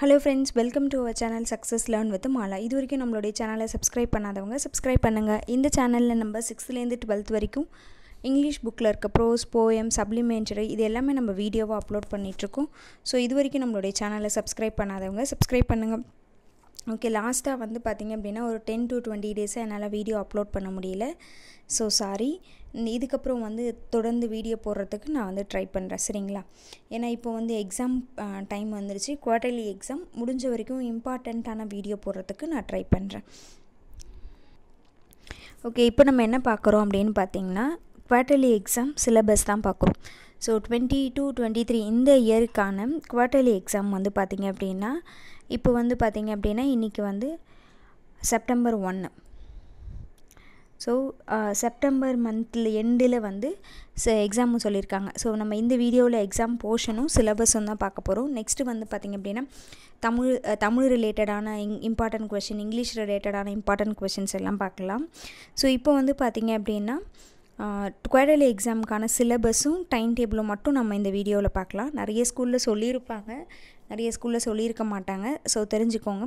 hello friends welcome to our channel success learn with Mala இது வரைக்கும் நம்மளுடைய சேனலை சப்ஸ்கிரைப் பண்ணாதவங்க சப்ஸ்கிரைப் பண்ணுங்கள் இந்த சேனலில் நம்ம சிக்ஸ்த்துலேருந்து டுவெல்த் வரைக்கும் இங்கிலீஷ் புக்கில் இருக்க ப்ரோஸ் போயம் சப்ளிமெண்ட்ரி இது எல்லாமே நம்ம வீடியோவாக அப்லோட் பண்ணிகிட்ருக்கோம் ஸோ இது வரைக்கும் நம்மளுடைய சேனலை சப்ஸ்கிரைப் பண்ணாதவங்க சப்ஸ்கிரைப் பண்ணுங்கள் ஓகே லாஸ்ட்டாக வந்து பார்த்திங்க அப்படின்னா ஒரு டென் டு டுவெண்ட்டி டேஸாக என்னால் வீடியோ அப்லோட் பண்ண முடியல ஸோ சாரி இதுக்கப்புறம் வந்து தொடர்ந்து வீடியோ போடுறதுக்கு நான் வந்து ட்ரை பண்ணுறேன் சரிங்களா ஏன்னா இப்போ வந்து எக்ஸாம் டைம் வந்துருச்சு குவார்டர்லி எக்ஸாம் முடிஞ்ச வரைக்கும் இம்பார்ட்டண்ட்டான வீடியோ போடுறதுக்கு நான் ட்ரை பண்ணுறேன் ஓகே இப்போ நம்ம என்ன பார்க்குறோம் அப்படின்னு பார்த்திங்கன்னா குவார்டர்லி எக்ஸாம் சிலபஸ் தான் பார்க்குறோம் so twenty two twenty three இந்த இயருக்கான குவார்டர்லி எக்ஸாம் வந்து பார்த்திங்க அப்படின்னா இப்போ வந்து பார்த்திங்க அப்படின்னா இன்றைக்கி வந்து செப்டம்பர் ஒன்று ஸோ செப்டம்பர் மந்தில் எண்டில் வந்து எக்ஸாமும் சொல்லியிருக்காங்க ஸோ நம்ம இந்த வீடியோவில் எக்ஸாம் போர்ஷனும் சிலபஸும் தான் பார்க்க போகிறோம் நெக்ஸ்ட்டு வந்து பார்த்திங்க அப்படின்னா தமிழ் தமிழ் ரிலேட்டடான இங் இம்பார்ட்டன்ட் கொஷின் இங்கிலீஷ் ரிலேட்டடான இம்பார்ட்டன்ட் கொஷின்ஸ் எல்லாம் பார்க்கலாம் ஸோ இப்போ வந்து பார்த்திங்க அப்படின்னா குவாடலி எக்ஸாமுக்கான சிலபஸும் டைம் டேபிளும் மட்டும் நம்ம இந்த வீடியோவில் பார்க்கலாம் நிறைய ஸ்கூலில் சொல்லியிருப்பாங்க நிறைய ஸ்கூலில் சொல்லியிருக்க மாட்டாங்க ஸோ தெரிஞ்சுக்கோங்க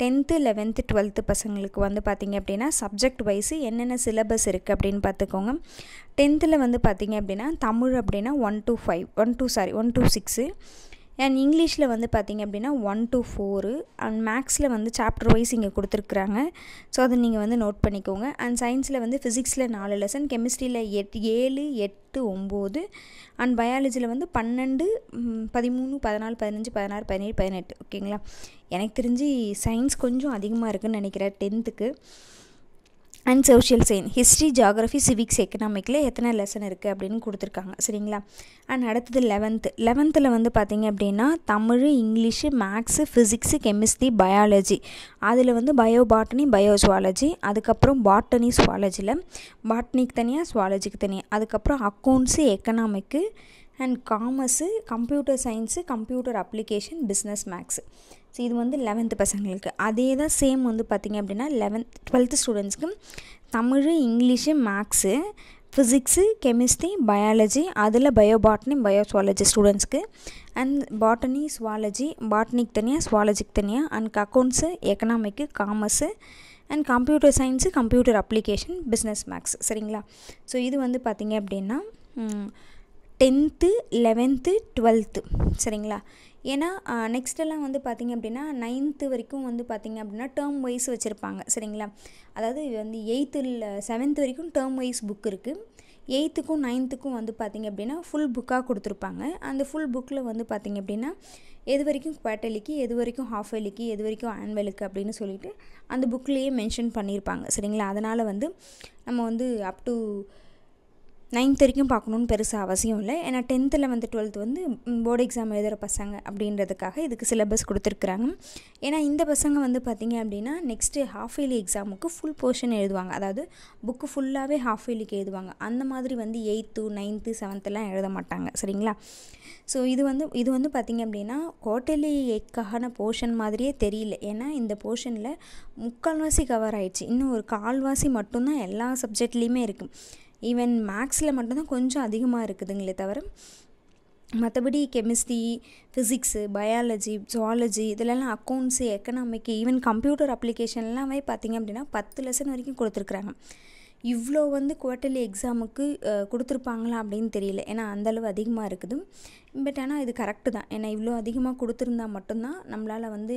டென்த்து லெவன்த்து டுவெல்த்து பசங்களுக்கு வந்து பார்த்திங்க அப்படின்னா சப்ஜெக்ட் வைஸு என்னென்ன சிலபஸ் இருக்குது அப்படின்னு பார்த்துக்கோங்க டென்த்தில் வந்து பார்த்திங்க அப்படின்னா தமிழ் அப்படின்னா one two five one two sorry one two six and இங்கிலீஷில் வந்து பார்த்திங்க அப்படின்னா ஒன் டு ஃபோரு அண்ட் மேக்ஸில் வந்து சாப்டர் வைஸ் இங்கே கொடுத்துருக்குறாங்க ஸோ அதை நீங்கள் வந்து நோட் பண்ணிக்கோங்க அண்ட் சயின்ஸில் வந்து ஃபிசிக்ஸில் நாலு லெசன் கெமிஸ்ட்ரியில் எட் ஏழு எட்டு ஒம்பது அண்ட் பயாலஜியில் வந்து பன்னெண்டு பதிமூணு பதினாலு பதினஞ்சு பதினாறு பதினேழு பதினெட்டு ஓகேங்களா எனக்கு தெரிஞ்சு சயின்ஸ் கொஞ்சம் அதிகமாக இருக்குதுன்னு நினைக்கிறேன் டென்த்துக்கு and social science history geography civics எக்கனாமிக்கில் எத்தனை லெசன் இருக்குது அப்படின்னு கொடுத்துருக்காங்க சரிங்களா அண்ட் அடுத்தது லெவன்த்து லெவன்த்தில் வந்து பார்த்திங்க அப்படின்னா Tamil English maths physics chemistry biology அதில் வந்து பயோ பாட்டனி பயோ ஜுவாலஜி அதுக்கப்புறம் பாட்டனி ஸ்வாலஜியில் பாட்டனிக்கு தனியாக ஸ்வாலஜிக்கு தனியாக அதுக்கப்புறம் accounts economic and commerce computer science computer application business maths so இது வந்து லெவன்த்து பசங்களுக்கு அதே தான் சேம் வந்து பார்த்திங்க அப்படின்னா லெவன்த் டுவெல்த்து ஸ்டூடெண்ட்ஸ்க்கு Tamil English maths physics chemistry biology அதில் பயோபாட்னி பயோசுவாலஜி ஸ்டூடெண்ட்ஸ்க்கு அண்ட் பாட்டனி சுவாலஜி பாட்னிக்கு தனியாக சுவாலஜிக்கு தனியாக and accounts economic commerce and computer science computer application business maths சரிங்களா ஸோ இது வந்து பார்த்திங்க அப்படின்னா டென்த்து லெவன்த்து டுவெல்த்து சரிங்களா ஏன்னா நெக்ஸ்ட்டெல்லாம் வந்து பார்த்திங்க அப்படின்னா நைன்த்து வரைக்கும் வந்து பார்த்திங்க அப்படின்னா டேர்ம் வைஸ் வச்சுருப்பாங்க சரிங்களா அதாவது இது வந்து எயித்து இல்லை செவன்த்து வரைக்கும் டேர்ம் வைஸ் புக் இருக்குது எயித்துக்கும் நைன்த்துக்கும் வந்து பார்த்திங்க அப்படின்னா ஃபுல் புக்காக கொடுத்துருப்பாங்க அந்த ஃபுல் புக்கில் வந்து பார்த்திங்க அப்படின்னா எது வரைக்கும் குவார்ட்டர்லிக்கு எது வரைக்கும் ஹாஃப் வேலிக்கு எது வரைக்கும் ஆன்வலுக்கு அப்படின்னு சொல்லிட்டு அந்த புக்லேயே மென்ஷன் பண்ணியிருப்பாங்க சரிங்களா அதனால் வந்து நம்ம வந்து அப் டு நைன்த் வரைக்கும் பார்க்கணுன்னு பெருசாக அவசியம் இல்லை ஏன்னா டென்த்தில் வந்து டுவெல்த் வந்து போர்டு எக்ஸாம் எழுதுகிற பசங்க அப்படின்றதுக்காக இதுக்கு சிலபஸ் கொடுத்துருக்குறாங்க ஏன்னா இந்த பசங்க வந்து பார்த்திங்க அப்படின்னா நெக்ஸ்ட்டு ஹாஃப் இயர்லி எக்ஸாமுக்கு ஃபுல் போர்ஷன் எழுதுவாங்க அதாவது புக்கு ஃபுல்லாகவே ஹாஃப் இயர்லிக்கு எழுதுவாங்க அந்த மாதிரி வந்து எயித்து நைன்த்து செவன்த்துலாம் எழுத மாட்டாங்க சரிங்களா ஸோ இது வந்து இது வந்து பார்த்திங்க அப்படின்னா குவார்டர்லி எக்கான போர்ஷன் மாதிரியே தெரியல ஏன்னா இந்த போர்ஷனில் முக்கால்வாசி கவர் ஆயிடுச்சு இன்னும் ஒரு கால்வாசி மட்டும்தான் எல்லா சப்ஜெக்ட்லேயுமே இருக்குது ஈவன் மேக்ஸில் மட்டும்தான் கொஞ்சம் அதிகமாக இருக்குதுங்களே தவிர மற்றபடி கெமிஸ்ட்ரி ஃபிசிக்ஸு பயாலஜி ஜுவாலஜி இதிலெல்லாம் அக்கௌண்ட்ஸு எக்கனாமிக்கு ஈவன் கம்ப்யூட்டர் அப்ளிகேஷன்லாமே பார்த்திங்க அப்படின்னா பத்து லெசன் வரைக்கும் கொடுத்துருக்குறாங்க இவ்வளோ வந்து குவார்ட்டர்லி எக்ஸாமுக்கு கொடுத்துருப்பாங்களா அப்படின்னு தெரியல ஏன்னா அந்தளவு அதிகமாக இருக்குது பட் ஆனால் இது கரெக்டு தான் ஏன்னா இவ்வளோ அதிகமாக கொடுத்துருந்தா மட்டும்தான் நம்மளால் வந்து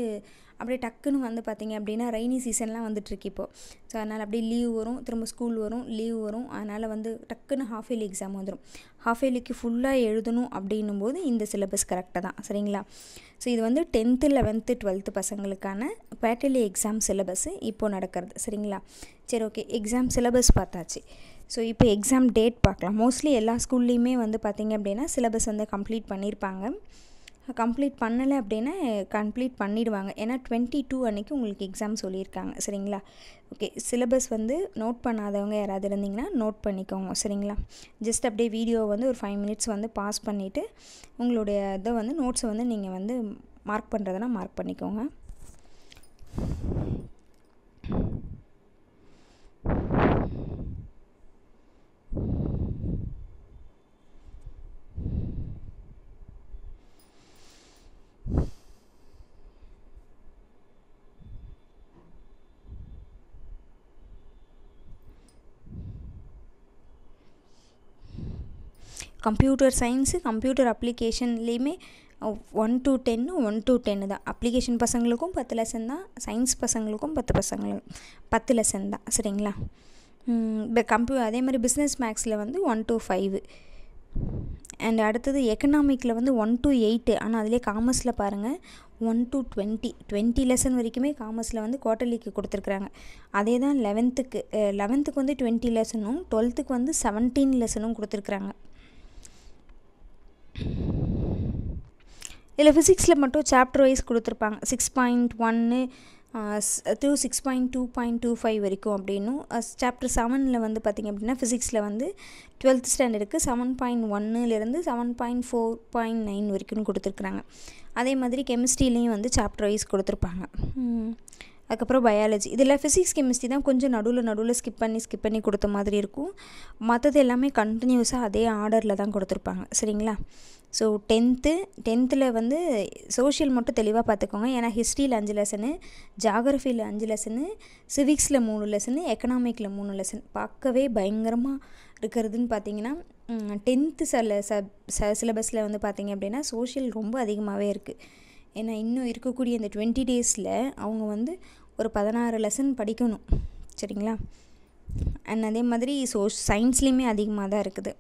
அப்படியே டக்குன்னு வந்து பார்த்திங்க அப்படின்னா ரெய்னி சீசன்லாம் வந்துட்டுருக்கு இப்போது ஸோ அதனால் அப்படியே லீவ் வரும் திரும்ப ஸ்கூல் வரும் லீவ் வரும் அதனால் வந்து டக்குன்னு ஹாஃப் இயர்லி எக்ஸாம் வந்துடும் ஹாஃப் இயர்லிக்கு ஃபுல்லாக எழுதணும் அப்படின்னும் போது இந்த சிலபஸ் கரெக்டாக தான் சரிங்களா ஸோ இது வந்து டென்த்து லெவன்த்து டுவெல்த்து பசங்களுக்கான பேட்டலி எக்ஸாம் சிலபஸ்ஸு இப்போது நடக்கிறது சரிங்களா சரி ஓகே எக்ஸாம் சிலபஸ் பார்த்தாச்சு ஸோ இப்போ எக்ஸாம் டேட் பார்க்கலாம் மோஸ்ட்லி எல்லா ஸ்கூல்லையுமே வந்து பார்த்திங்க அப்படின்னா சிலபஸ் வந்து கம்ப்ளீட் பண்ணியிருப்பாங்க கம்ப்ளீட் பண்ணலை அப்படின்னா கம்ப்ளீட் பண்ணிடுவாங்க ஏன்னா டுவெண்ட்டி டூ அன்றைக்கி உங்களுக்கு எக்ஸாம் சொல்லியிருக்காங்க சரிங்களா ஓகே சிலபஸ் வந்து நோட் பண்ணாதவங்க யாராவது இருந்தீங்கன்னா நோட் பண்ணிக்கோங்க சரிங்களா ஜஸ்ட் அப்படியே வீடியோ வந்து ஒரு ஃபைவ் மினிட்ஸ் வந்து பாஸ் பண்ணிவிட்டு உங்களுடைய இதை வந்து நோட்ஸை வந்து நீங்கள் வந்து மார்க் பண்ணுறதுனா மார்க் பண்ணிக்கோங்க கம்ப்யூட்டர் சயின்ஸு கம்ப்யூட்டர் அப்ளிகேஷன்லேயுமே ஒன் டு டென்னு ஒன் டு டென்னு தான் அப்ளிகேஷன் பசங்களுக்கும் பத்து லெசன் தான் சயின்ஸ் பசங்களுக்கும் பத்து பசங்கள் பத்து லெசன் தான் சரிங்களா இப்போ கம்ப்யூ அதே மாதிரி பிஸ்னஸ் மேக்ஸில் வந்து ஒன் டு ஃபைவ் அண்ட் அடுத்தது எக்கனாமிக்கில் வந்து ஒன் டு எயிட்டு ஆனால் அதிலே காமர்ஸில் பாருங்கள் one to twenty twenty lesson வரைக்குமே காமர்ஸில் வந்து குவார்டர்லிக்கு கொடுத்துருக்குறாங்க அதே தான் லெவன்த்துக்கு லெவன்த்துக்கு வந்து டுவெண்ட்டி லெசனும் டுவெல்த்துக்கு வந்து செவன்டீன் லெசனும் கொடுத்துருக்குறாங்க இதில் ஃபிசிக்ஸில் மட்டும் சாப்டர் வைஸ் கொடுத்துருப்பாங்க சிக்ஸ் பாயிண்ட் ஒன்று through six point two point two five வரைக்கும் அப்படின்னும் சாப்டர் செவனில் வந்து பார்த்திங்க அப்படின்னா ஃபிசிக்ஸில் வந்து டுவெல்த் ஸ்டாண்டர்டுக்கு செவன் பாயிண்ட் ஒன்னுலேருந்து seven point four point nine வரைக்கும்னு கொடுத்துருக்குறாங்க அதே மாதிரி கெமிஸ்ட்ரிலையும் வந்து சாப்டர் வைஸ் கொடுத்துருப்பாங்க அதுக்கப்புறம் பயாலஜி இதில் ஃபிசிக்ஸ் கெமிஸ்ட்ரி தான் கொஞ்சம் நடுவில் நடுவில் ஸ்கிப் பண்ணி ஸ்கிப் பண்ணி கொடுத்த மாதிரி இருக்கும் மற்றது எல்லாமே கண்டினியூஸாக அதே ஆர்டரில் தான் கொடுத்துருப்பாங்க சரிங்களா ஸோ டென்த்து டென்த்தில் வந்து சோஷியல் மட்டும் தெளிவாக பார்த்துக்கோங்க ஏன்னா ஹிஸ்ட்ரியில் அஞ்சு லெசனு ஜாகிரஃபியில் அஞ்சு லெசனு சிவிக்ஸில் மூணு லெசனு எக்கனாமிக்கில் மூணு லெசன் பார்க்கவே பயங்கரமாக இருக்கிறதுன்னு பார்த்தீங்கன்னா டென்த்து சில சப் ச சிலபஸில் வந்து பார்த்திங்க அப்படின்னா சோஷியல் ரொம்ப அதிகமாகவே இருக்குது ஏன்னா இன்னும் இருக்கக்கூடிய இந்த டுவெண்ட்டி டேஸில் அவங்க வந்து ஒரு பதினாறு லெசன் படிக்கணும் சரிங்களா அண்ட் அதே மாதிரி சோ சயின்ஸ்லேயுமே அதிகமாக தான் இருக்குது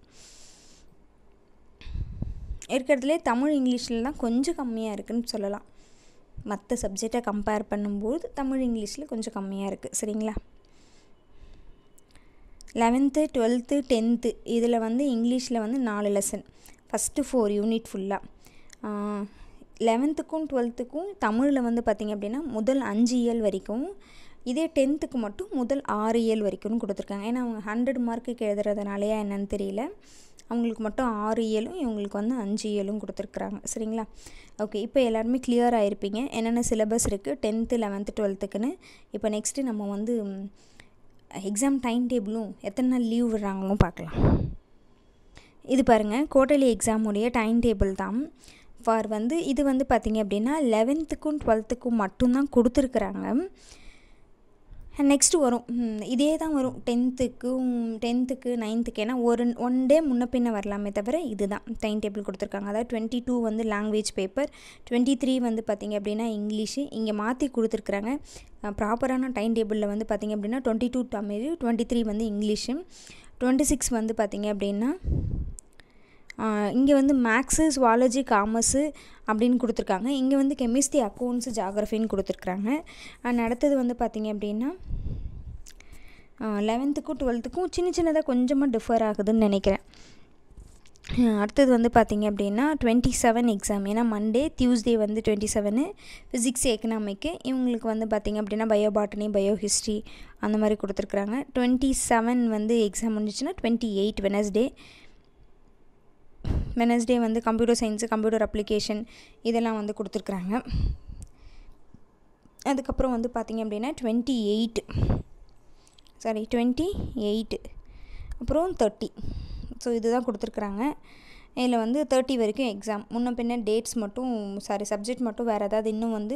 இருக்கிறதுலே தமிழ் இங்கிலீஷில் தான் கொஞ்சம் கம்மியாக இருக்குதுன்னு சொல்லலாம் மற்ற சப்ஜெக்டை கம்பேர் பண்ணும்போது தமிழ் இங்கிலீஷில் கொஞ்சம் கம்மியாக இருக்குது சரிங்களா லெவன்த்து டுவெல்த்து டென்த்து இதில் வந்து இங்கிலீஷில் வந்து நாலு லெசன் ஃபஸ்ட்டு ஃபோர் யூனிட் ஃபுல்லாக லெவன்த்துக்கும் டுவெல்த்துக்கும் தமிழில் வந்து பார்த்திங்க அப்படின்னா முதல் அஞ்சு இயல் வரைக்கும் இதே டென்த்துக்கு மட்டும் முதல் ஆறு இயல் வரைக்கும் கொடுத்துருக்காங்க ஏன்னா அவங்க ஹண்ட்ரட் மார்க்குக்கு எழுதுறதுனாலையா என்னன்னு தெரியல அவங்களுக்கு மட்டும் ஆறு இயலும் இவங்களுக்கு வந்து அஞ்சு இயலும் கொடுத்துருக்குறாங்க சரிங்களா ஓகே இப்போ எல்லாருமே கிளியர் ஆகிருப்பீங்க என்னென்ன சிலபஸ் இருக்குது டென்த்து லெவன்த்து டுவெல்த்துக்குன்னு இப்போ நெக்ஸ்ட்டு நம்ம வந்து எக்ஸாம் டைம் டேபிளும் எத்தனை நாள் லீவ் விடுறாங்களும் பார்க்கலாம் இது பாருங்கள் குவார்டர்லி எக்ஸாமுடைய டைம் டேபிள் தான் ஃபார் வந்து இது வந்து பார்த்திங்க அப்படின்னா லெவன்த்துக்கும் டுவெல்த்துக்கும் மட்டும்தான் கொடுத்துருக்குறாங்க நெக்ஸ்ட்டு வரும் இதே தான் வரும் டென்த்துக்கும் டென்த்துக்கு நைன்த்துக்கு ஏன்னா ஒரு ஒன் டே முன்ன பின்ன வரலாமே தவிர இது தான் டைம் டேபிள் கொடுத்துருக்காங்க அதாவது டுவெண்ட்டி டூ வந்து லாங்குவேஜ் பேப்பர் டுவெண்ட்டி த்ரீ வந்து பார்த்திங்க அப்படின்னா இங்கிலீஷு இங்கே மாற்றி கொடுத்துருக்குறாங்க ப்ராப்பரான டைம் டேபிளில் வந்து பார்த்திங்க அப்படின்னா twenty two Tamil twenty three வந்து இங்கிலீஷு டுவெண்ட்டி சிக்ஸ் வந்து பார்த்திங்க அப்படின்னா இங்கே வந்து மேக்ஸு சுவாலஜி காமர்ஸு அப்படின்னு கொடுத்துருக்காங்க இங்கே வந்து கெமிஸ்ட்ரி அக்கௌண்ட்ஸு ஜாகிரஃபின்னு கொடுத்துருக்குறாங்க அண்ட் அடுத்தது வந்து பார்த்திங்க அப்படின்னா லெவன்த்துக்கும் டுவெல்த்துக்கும் சின்ன சின்னதாக கொஞ்சமாக டிஃபர் ஆகுதுன்னு நினைக்கிறேன் அடுத்தது வந்து பார்த்திங்க அப்படின்னா டுவெண்ட்டி செவன் எக்ஸாம் ஏன்னா மண்டே டியூஸ்டே வந்து டுவெண்ட்டி செவனு ஃபிசிக்ஸ் எக்கனாமிக்கு இவங்களுக்கு வந்து பார்த்திங்க அப்படின்னா பயோ பாட்டனி பயோ ஹிஸ்ட்ரி அந்த மாதிரி கொடுத்துருக்குறாங்க டுவெண்ட்டி செவன் வந்து எக்ஸாம் முடிஞ்சிச்சுன்னா டுவெண்ட்டி எயிட் வெனஸ்டே வெனஸ்டே வந்து கம்ப்யூட்டர் சயின்ஸு கம்ப்யூட்டர் அப்ளிகேஷன் இதெல்லாம் வந்து கொடுத்துருக்குறாங்க அதுக்கப்புறம் வந்து பார்த்திங்க அப்படின்னா twenty eight sorry twenty eight அப்புறம் தேர்ட்டி ஸோ இதுதான் கொடுத்துருக்குறாங்க இதில் வந்து தேர்ட்டி வரைக்கும் எக்ஸாம் முன்ன பின்ன டேட்ஸ் மட்டும் சாரி சப்ஜெக்ட் மட்டும் வேறு ஏதாவது இன்னும் வந்து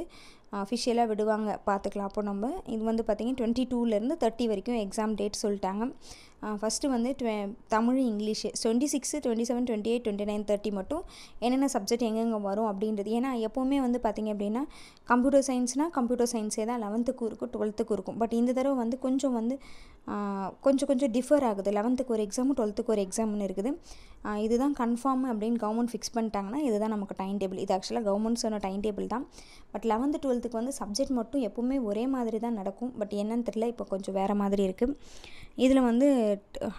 அஃபிஷியலாக விடுவாங்க பார்த்துக்கலாம் அப்போ நம்ம இது வந்து பார்த்திங்கன்னா டுவெண்ட்டி டூலேருந்து தேர்ட்டி வரைக்கும் எக்ஸாம் டேட் சொல்லிட்டாங்க ஃபஸ்ட்டு வந்து டுவெ Tamil English twenty six twenty seven twenty eight twenty nine thirty மட்டும் என்னென்ன சப்ஜெக்ட் எங்கெங்கே வரும் அப்படின்றது ஏன்னா எப்போவுமே வந்து பார்த்திங்க அப்படின்னா கம்ப்யூட்டர் சயின்ஸ்னால் கம்ப்யூட்டர் சயின்ஸே தான் லெவன்த்துக்கும் இருக்கும் டுவெல்த்துக்கும் இருக்கும் பட் இந்த தடவை வந்து கொஞ்சம் வந்து கொஞ்சம் கொஞ்சம் டிஃபர் ஆகுது லெவன்த்துக்கு ஒரு எக்ஸாம் டுவெல்த்துக்கு ஒரு எக்ஸாம்னு இருக்குது இதுதான் கன்ஃபார்ம் அப்படின்னு கவர்மெண்ட் ஃபிக்ஸ் பண்ணிட்டாங்கன்னா இதுதான் நமக்கு டைம் டேபிள் இது ஆக்சுவலாக கவர்மெண்ட் சொன்ன டைம் டேபிள் தான் பட் லெவன்த்து டுவெல்த்துக்கு வந்து சப்ஜெக்ட் மட்டும் எப்போவுமே ஒரே மாதிரி தான் நடக்கும் பட் என்னன்னு தெரியல இப்போ கொஞ்சம் வேறு மாதிரி இருக்குது இதில் வந்து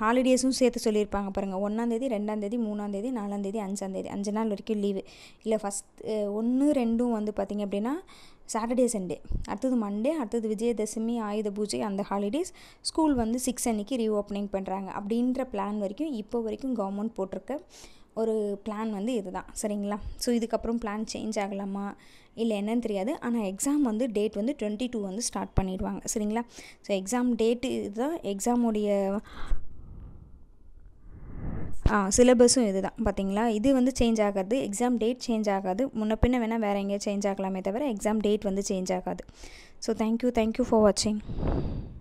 ஹாலிடேஸும் சேர்த்து சொல்லியிருப்பாங்க பாருங்கள் ஒன்றாந்தேதி ரெண்டாந்தேதி மூணாந்தேதி நாலாந்தேதி அஞ்சாந்தேதி அஞ்சு நாள் வரைக்கும் லீவு இல்லை ஃபஸ்ட் ஒன்று ரெண்டும் வந்து பார்த்திங்க அப்படின்னா சாட்டர்டே சண்டே அடுத்தது மண்டே அடுத்தது விஜயதசமி ஆயுத பூஜை அந்த ஹாலிடேஸ் ஸ்கூல் வந்து சிக்ஸ் அன்னைக்கு ரீஓப்பனிங் பண்ணுறாங்க அப்படின்ற பிளான் வரைக்கும் இப்போ வரைக்கும் கவர்மெண்ட் போட்டிருக்க ஒரு பிளான் வந்து இதுதான் சரிங்களா ஸோ இதுக்கப்புறம் பிளான் சேஞ்ச் ஆகலாமா இல்லை என்னன்னு தெரியாது ஆனால் எக்ஸாம் வந்து டேட் வந்து டுவெண்ட்டி டூ வந்து ஸ்டார்ட் பண்ணிடுவாங்க சரிங்களா ஸோ எக்ஸாம் டேட்டு இதுதான் எக்ஸாமுடைய சிலபஸும் இது தான் பார்த்தீங்களா இது வந்து சேஞ்ச் ஆகாது எக்ஸாம் டேட் சேஞ்ச் ஆகாது முன்ன பின்ன வேணால் வேறு எங்கேயோ சேஞ்ச் ஆகலாமே தவிர எக்ஸாம் டேட் வந்து சேஞ்ச் ஆகாது ஸோ தேங்க்யூ தேங்க்யூ ஃபார் வாட்சிங்